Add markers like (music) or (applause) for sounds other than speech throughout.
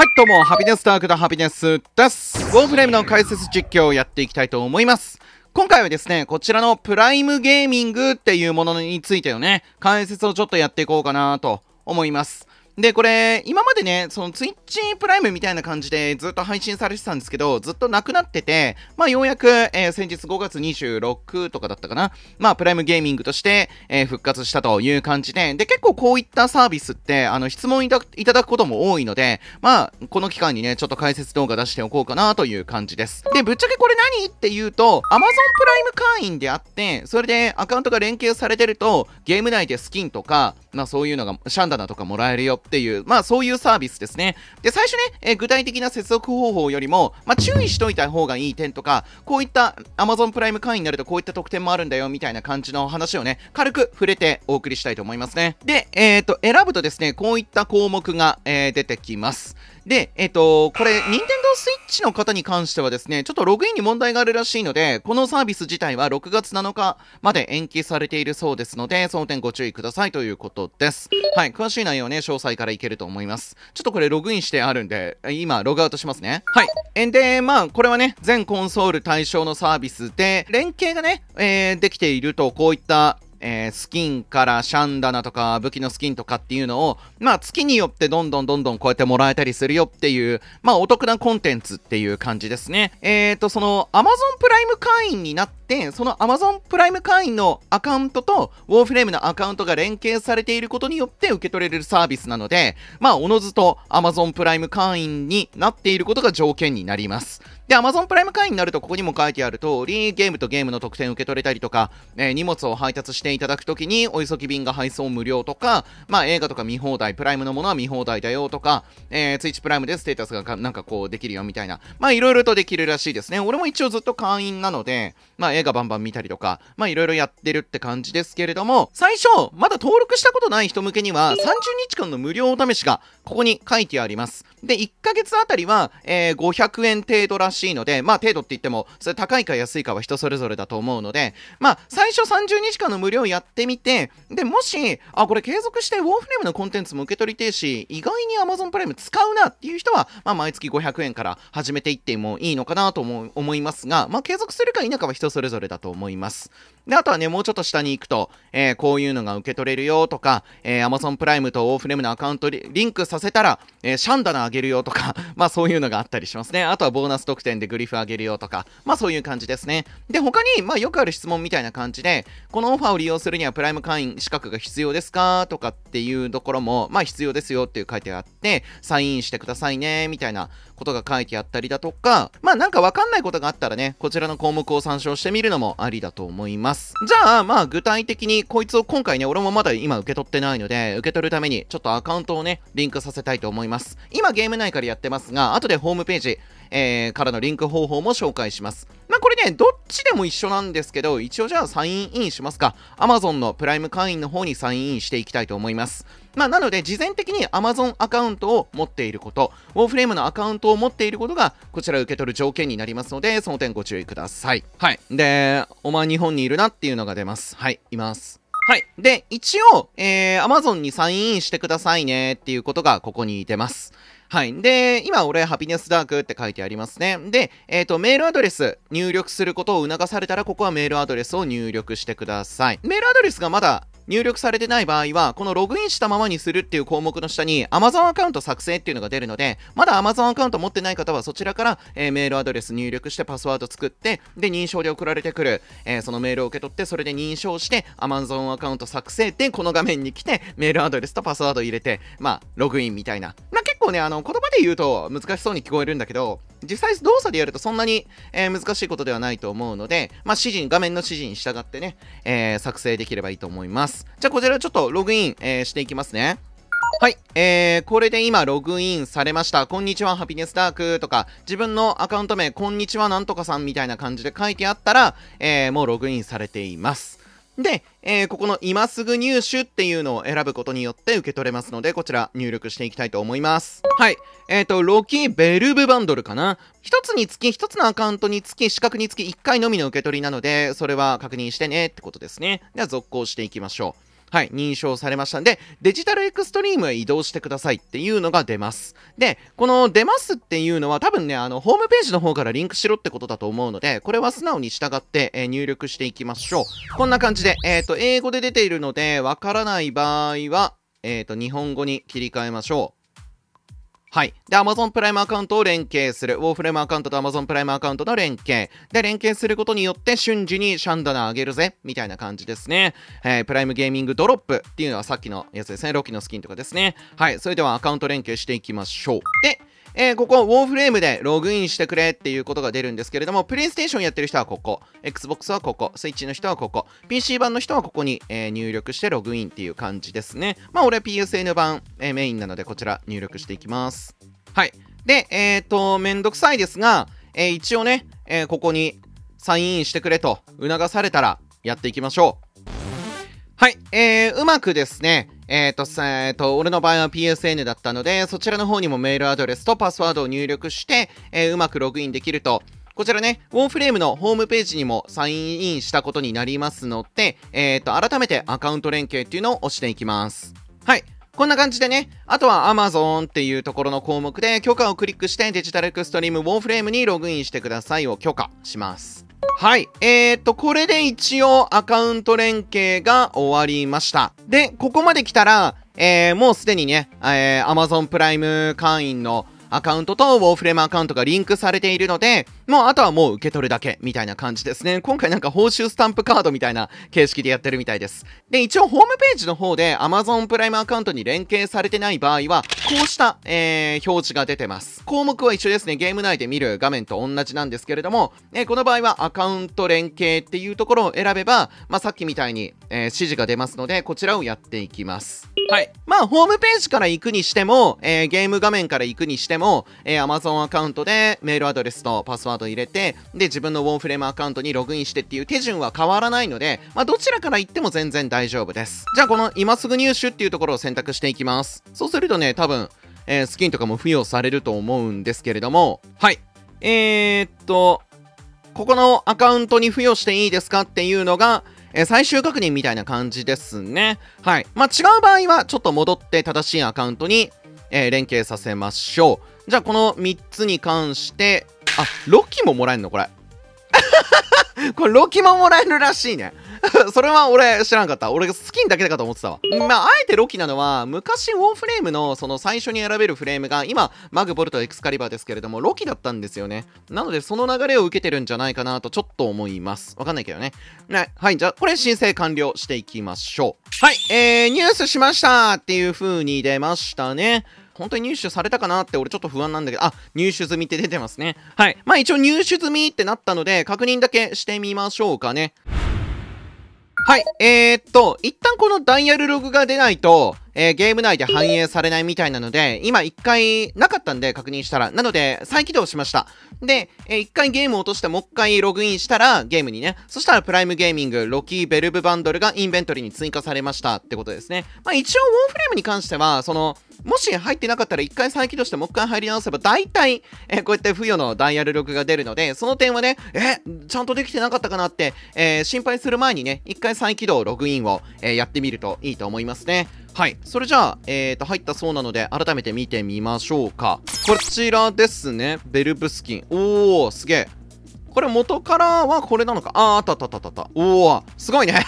はい、どうも、ハピネスタークのハピネスです。ウォーフレームの解説実況をやっていきたいと思います。今回はですね、こちらのプライムゲーミングっていうものについてのね、解説をちょっとやっていこうかなと思います。で、これ、今までね、その Twitch プライムみたいな感じでずっと配信されてたんですけど、ずっとなくなってて、まあようやく、えー、先日5月26とかだったかな、まあプライムゲーミングとして、えー、復活したという感じで、で、結構こういったサービスって、あの、質問いただくことも多いので、まあ、この期間にね、ちょっと解説動画出しておこうかなという感じです。で、ぶっちゃけこれ何っていうと、Amazon プライム会員であって、それでアカウントが連携されてると、ゲーム内でスキンとか、まあそういうのが、シャンダナとかもらえるよっていう、まあそういうサービスですね。で、最初ね、えー、具体的な接続方法よりも、まあ注意しといた方がいい点とか、こういった Amazon プライム会員になるとこういった特典もあるんだよみたいな感じの話をね、軽く触れてお送りしたいと思いますね。で、えっ、ー、と、選ぶとですね、こういった項目が、えー、出てきます。で、えっ、ー、と、これ、任天堂 switch の方に関してはですね、ちょっとログインに問題があるらしいので、このサービス自体は6月7日まで延期されているそうですので、その点ご注意くださいということです。はい、詳しい内容ね、詳細からいけると思います。ちょっとこれログインしてあるんで、今、ログアウトしますね。はい。えで、まあ、これはね、全コンソール対象のサービスで、連携がね、えー、できていると、こういったえー、スキンからシャンダナとか武器のスキンとかっていうのを、まあ月によってどんどんどんどんこうやってもらえたりするよっていう、まあお得なコンテンツっていう感じですね。えっ、ー、と、その Amazon プライム会員になっで、その Amazon プライム会員のアカウントと、ウォーフレームのアカウントが連携されていることによって受け取れるサービスなので、まあ、おのずと Amazon プライム会員になっていることが条件になります。で、Amazon プライム会員になると、ここにも書いてある通り、ゲームとゲームの特典受け取れたりとか、えー、荷物を配達していただくときに、お急ぎ便が配送無料とか、まあ、映画とか見放題、プライムのものは見放題だよとか、えー、Twitch プライムでステータスがなんかこうできるよみたいな、まあ、いろいろとできるらしいですね。俺も一応ずっと会員なので、まあ、映画バンバン見たりとか、まあいろいろやってるって感じですけれども、最初、まだ登録したことない人向けには、30日間の無料お試しが、ここに書いてあります。で、1ヶ月あたりは、えー、500円程度らしいので、まあ程度って言っても、それ高いか安いかは人それぞれだと思うので、まあ最初30日間の無料やってみて、で、もし、あ、これ継続してウォーフレームのコンテンツも受け取りてえし、意外に Amazon プライム使うなっていう人は、まあ毎月500円から始めていってもいいのかなと思いますが、まあ継続するか否かは人それぞれれぞれだと思います。で、あとはね、もうちょっと下に行くと、えー、こういうのが受け取れるよとか、えー、Amazon プライムとオーフレームのアカウントリンクさせたら、えー、シャンダナあげるよとか、(laughs) まあそういうのがあったりしますね。あとはボーナス特典でグリフあげるよとか、まあそういう感じですね。で、他に、まあよくある質問みたいな感じで、このオファーを利用するにはプライム会員資格が必要ですかとかっていうところも、まあ必要ですよっていう書いてあって、サインしてくださいね、みたいなことが書いてあったりだとか、まあなんかわかんないことがあったらね、こちらの項目を参照してみるのもありだと思います。ますじゃあまあ具体的にこいつを今回ね俺もまだ今受け取ってないので受け取るためにちょっとアカウントをねリンクさせたいと思います今ゲーム内からやってますが後でホームページ、えー、からのリンク方法も紹介しますまあこれねどっちでも一緒なんですけど一応じゃあサインインしますか Amazon のプライム会員の方にサインインしていきたいと思いますまあ、なので、事前的に Amazon アカウントを持っていること、ウォーフレームのアカウントを持っていることが、こちら受け取る条件になりますので、その点ご注意ください。はい。で、お前日本にいるなっていうのが出ます。はい、います。はい。で、一応、えー、Amazon にサインインしてくださいねっていうことがここに出ます。はい。で、今俺、ハピネスダークって書いてありますね。で、えっ、ー、と、メールアドレス入力することを促されたら、ここはメールアドレスを入力してください。メールアドレスがまだ入力されてない場合は、このログインしたままにするっていう項目の下に Amazon アカウント作成っていうのが出るので、まだ Amazon アカウント持ってない方はそちらから、えー、メールアドレス入力してパスワード作って、で、認証で送られてくる、えー、そのメールを受け取って、それで認証して Amazon アカウント作成でこの画面に来て、メールアドレスとパスワード入れて、まあ、ログインみたいな。まあ、結構ね、あの、言葉で言うと難しそうに聞こえるんだけど、実際動作でやるとそんなに、えー、難しいことではないと思うので、まあ、指示に、画面の指示に従ってね、えー、作成できればいいと思います。じゃあ、こちらちょっとログイン、えー、していきますね。はい、えー、これで今ログインされました。こんにちは、ハピネスダークとか、自分のアカウント名、こんにちは、なんとかさんみたいな感じで書いてあったら、えー、もうログインされています。で、えー、ここの今すぐ入手っていうのを選ぶことによって受け取れますので、こちら入力していきたいと思います。はい。えっ、ー、と、ロキベルブバンドルかな。一つにつき、一つのアカウントにつき、四角につき1回のみの受け取りなので、それは確認してねってことですね。では続行していきましょう。はい、認証されましたんで、デジタルエクストリームへ移動してくださいっていうのが出ます。で、この出ますっていうのは多分ね、あの、ホームページの方からリンクしろってことだと思うので、これは素直に従って、えー、入力していきましょう。こんな感じで、えっ、ー、と、英語で出ているので、わからない場合は、えっ、ー、と、日本語に切り替えましょう。はい。で、Amazon プライムアカウントを連携する。ウォーフレームアカウントと Amazon プライムアカウントの連携。で、連携することによって瞬時にシャンダナあげるぜ。みたいな感じですね。えー、プライムゲーミングドロップっていうのはさっきのやつですね。ロキのスキンとかですね。はい。それではアカウント連携していきましょう。で、えー、ここ、ウォーフレームでログインしてくれっていうことが出るんですけれども、プレイステーションやってる人はここ、Xbox はここ、Switch の人はここ、PC 版の人はここに、えー、入力してログインっていう感じですね。まあ、俺 PSN 版、えー、メインなので、こちら入力していきます。はい。で、えっ、と、めんどくさいですが、え一応ね、えここにサインインしてくれと促されたらやっていきましょう。はい、えー、うまくですね、えっ、ー、と、えっ、ー、と、俺の場合は PSN だったので、そちらの方にもメールアドレスとパスワードを入力して、えー、うまくログインできると、こちらね、ウォーフレームのホームページにもサインインしたことになりますので、えっ、と、改めてアカウント連携っていうのを押していきます。はい。こんな感じでね、あとは Amazon っていうところの項目で許可をクリックしてデジタルエクストリームウォーフレームにログインしてくださいを許可します。はい。えーと、これで一応アカウント連携が終わりました。で、ここまで来たら、えー、もうすでにね、えー、Amazon プライム会員のアカウントとウォーフレームアカウントがリンクされているので、もうあとはもう受け取るだけみたいな感じですね。今回なんか報酬スタンプカードみたいな形式でやってるみたいです。で、一応ホームページの方で Amazon プライムアカウントに連携されてない場合は、こうした、えー、表示が出てます。項目は一緒ですね。ゲーム内で見る画面と同じなんですけれども、えー、この場合はアカウント連携っていうところを選べば、まあ、さっきみたいに、えー、指示が出ますので、こちらをやっていきます。はい。まあ、ホームページから行くにしても、えゲーム画面から行くにしても、でも、えー、Amazon アカウントでメールアドレスとパスワード入れて、で、自分のウォンフレームアカウントにログインしてっていう手順は変わらないので、まあ、どちらから行っても全然大丈夫です。じゃあ、この今すぐ入手っていうところを選択していきます。そうするとね、多分、えー、スキンとかも付与されると思うんですけれども、はい。えー、っと、ここのアカウントに付与していいですかっていうのが、えー、最終確認みたいな感じですね。はい。まあ、違う場合は、ちょっと戻って正しいアカウントにえー、連携させましょう。じゃあ、この3つに関して、あ、ロキももらえるのこれ。(laughs) これ、ロキももらえるらしいね。(laughs) それは俺知らんかった。俺がスキンだけだかと思ってたわ。まあ、あえてロキなのは、昔ウォーフレームのその最初に選べるフレームが、今、マグ、ボルト、エクスカリバーですけれども、ロキだったんですよね。なので、その流れを受けてるんじゃないかなとちょっと思います。わかんないけどね。ねはい、じゃあ、これ申請完了していきましょう。はい、えー、ニュースしましたっていう風に出ましたね。本当に入手されたかなって俺ちょっと不安なんだけど、あ、入手済みって出てますね。はい。まあ一応入手済みってなったので、確認だけしてみましょうかね。はい。えー、っと、一旦このダイヤルログが出ないと、えー、ゲーム内で反映されないみたいなので、今一回なかったんで確認したら。なので、再起動しました。で、えー、一回ゲームを落としてもう一回ログインしたら、ゲームにね。そしたらプライムゲーミング、ロキー、ベルブバンドルがインベントリーに追加されましたってことですね。まあ一応、ウォーフレームに関しては、その、もし入ってなかったら一回再起動してもう一回入り直せば、大体、えー、こうやって付与のダイヤルログが出るので、その点はね、え、ちゃんとできてなかったかなって、えー、心配する前にね、一回再起動、ログインを、えー、やってみるといいと思いますね。はい。それじゃあ、えっ、ー、と、入ったそうなので、改めて見てみましょうか。こちらですね。ベルブスキン。おー、すげえ。これ元からはこれなのかあー、あったあったあったあった。おー、すごいね。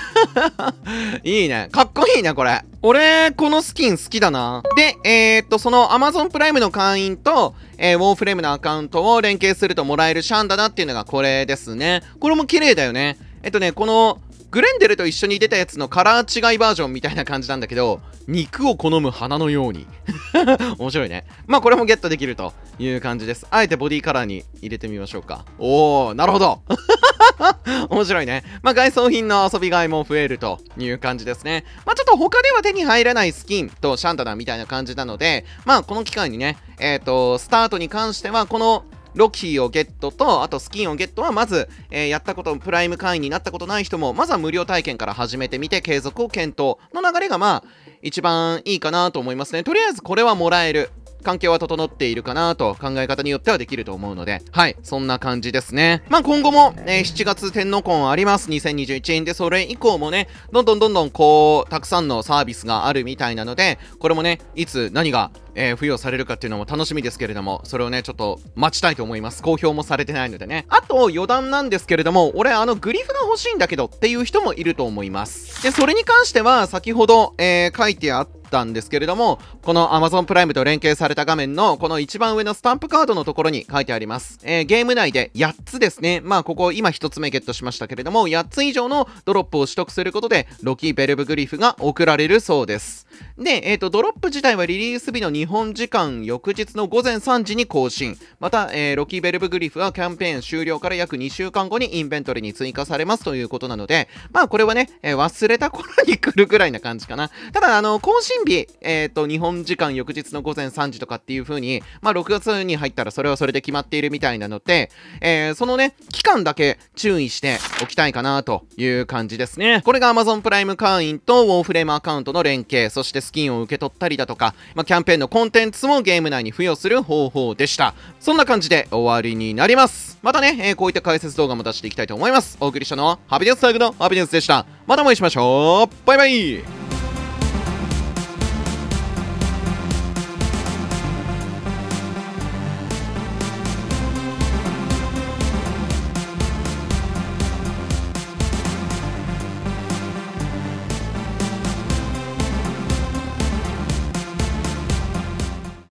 (laughs) いいね。かっこいいね、これ。俺、このスキン好きだな。で、えー、っと、その Amazon プライムの会員と、えー、ウォーフレームのアカウントを連携するともらえるシャンだなっていうのがこれですね。これも綺麗だよね。えっとね、このグレンデルと一緒に出たやつのカラー違いバージョンみたいな感じなんだけど、肉を好む花のように。(laughs) 面白いね。まあこれもゲットできるという感じです。あえてボディカラーに入れてみましょうか。おー、なるほど (laughs) 面白いね。まあ外装品の遊びがいも増えるという感じですね。まあちょっと他では手に入らないスキンとシャンダナみたいな感じなので、まあこの機会にね、えっ、ー、と、スタートに関してはこのロキーをゲットと、あとスキンをゲットはまず、えー、やったこと、プライム会員になったことない人も、まずは無料体験から始めてみて、継続を検討の流れがまあ、一番いいかなと思いますね。とりあえずこれはもらえる。環境は整っているかなと考え方によってはできると思うので、はい、そんな感じですね。まあ、今後も、えー、7月天皇婚あります。2021で、それ以降もね、どんどんどんどんこう、たくさんのサービスがあるみたいなので、これもね、いつ何が、えー、付与されるかっていうのも楽しみですけれども、それをね、ちょっと待ちたいと思います。公表もされてないのでね。あと、余談なんですけれども、俺、あの、グリフが欲しいんだけどっていう人もいると思います。で、それに関しては、先ほど、えー、書いてあったったんですけれども、この Amazon プライムと連携された画面のこの一番上のスタンプカードのところに書いてあります。えー、ゲーム内で8つですね。まあ、ここ今1つ目ゲットしましたけれども、8つ以上のドロップを取得することで、ロキ・ベルブグリフが送られるそうです。で、えっ、ー、と、ドロップ自体はリリース日の日本時間翌日の午前3時に更新。また、えー、ロキー・ベルブグリフはキャンペーン終了から約2週間後にインベントリに追加されますということなので、まあ、これはね、えー、忘れた頃に来るぐらいな感じかな。ただ、あの、更新日、えっ、と、日本時間翌日の午前3時とかっていう風に、まあ、6月に入ったらそれはそれで決まっているみたいなので、えそのね、期間だけ注意しておきたいかなという感じですね。これが Amazon プライム会員とウォーフレームアカウントの連携、そしてしてスキンを受け取ったりだとか、まあ、キャンペーンのコンテンツもゲーム内に付与する方法でした。そんな感じで終わりになります。またね、えー、こういった解説動画も出していきたいと思います。お送りしたのは、ハビデンスタグのハビデンスでした。またお会いしましょうバイバイ